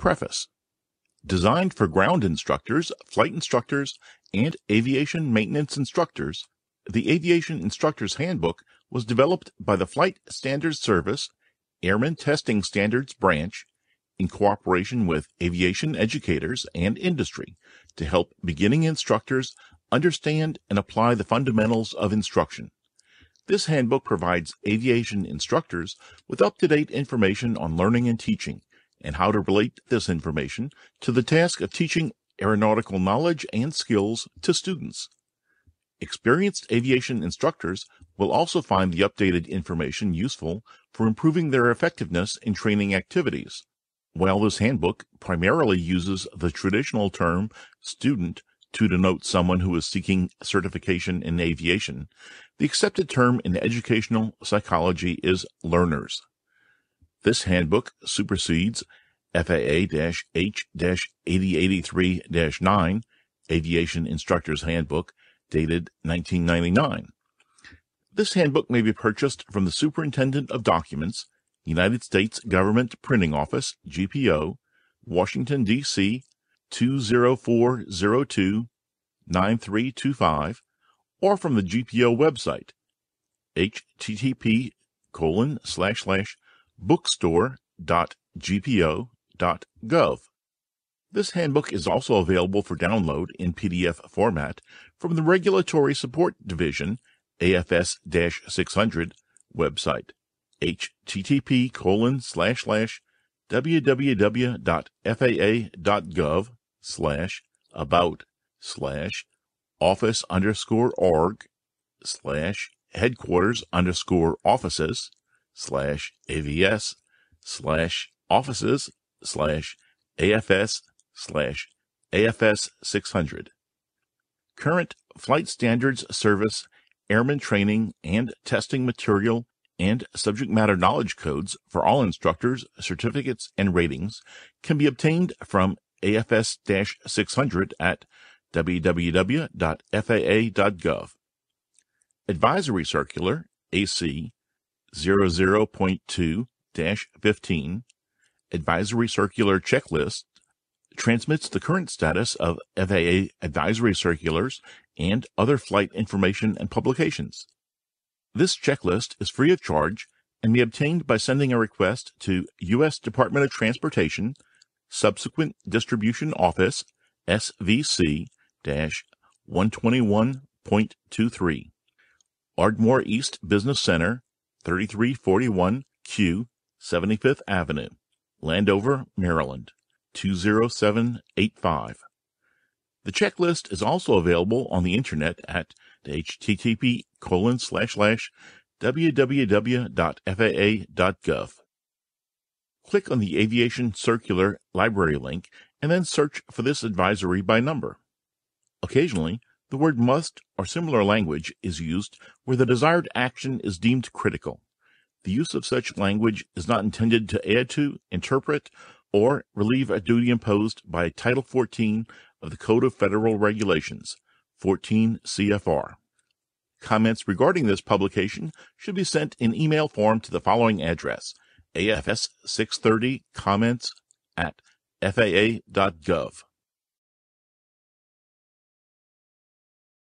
Preface Designed for ground instructors, flight instructors, and aviation maintenance instructors, the Aviation Instructor's Handbook was developed by the Flight Standards Service, Airman Testing Standards Branch, in cooperation with aviation educators and industry to help beginning instructors understand and apply the fundamentals of instruction. This handbook provides aviation instructors with up to date information on learning and teaching, and how to relate this information to the task of teaching aeronautical knowledge and skills to students. Experienced aviation instructors will also find the updated information useful for improving their effectiveness in training activities. While this handbook primarily uses the traditional term student to denote someone who is seeking certification in aviation, the accepted term in educational psychology is learners. This handbook supersedes FAA-H-8083-9 Aviation Instructor's Handbook dated 1999. This handbook may be purchased from the Superintendent of Documents, United States Government Printing Office, GPO, Washington, D.C., 20402-9325, or from the GPO website, http colon slash slash bookstore.gpo.gov. This handbook is also available for download in PDF format from the Regulatory Support Division AFS-600 website http colon slash slash www.faa.gov slash about slash office underscore org slash headquarters underscore offices slash AVS slash offices slash AFS slash AFS 600. Current flight standards service, airman training and testing material and subject matter knowledge codes for all instructors, certificates, and ratings can be obtained from AFS-600 at www.faa.gov. Advisory Circular, AC 00.2-15 Advisory Circular Checklist transmits the current status of FAA advisory circulars and other flight information and publications. This checklist is free of charge and be obtained by sending a request to U.S. Department of Transportation Subsequent Distribution Office SVC 121.23 Ardmore East Business Center 3341 Q 75th Avenue, Landover, Maryland 20785. The checklist is also available on the internet at http colon slash slash www.faa.gov. Click on the Aviation Circular Library link and then search for this advisory by number. Occasionally, the word must or similar language is used where the desired action is deemed critical. The use of such language is not intended to add to, interpret, or relieve a duty imposed by Title 14 of the Code of Federal Regulations, 14 CFR. Comments regarding this publication should be sent in email form to the following address, afs630comments at faa.gov.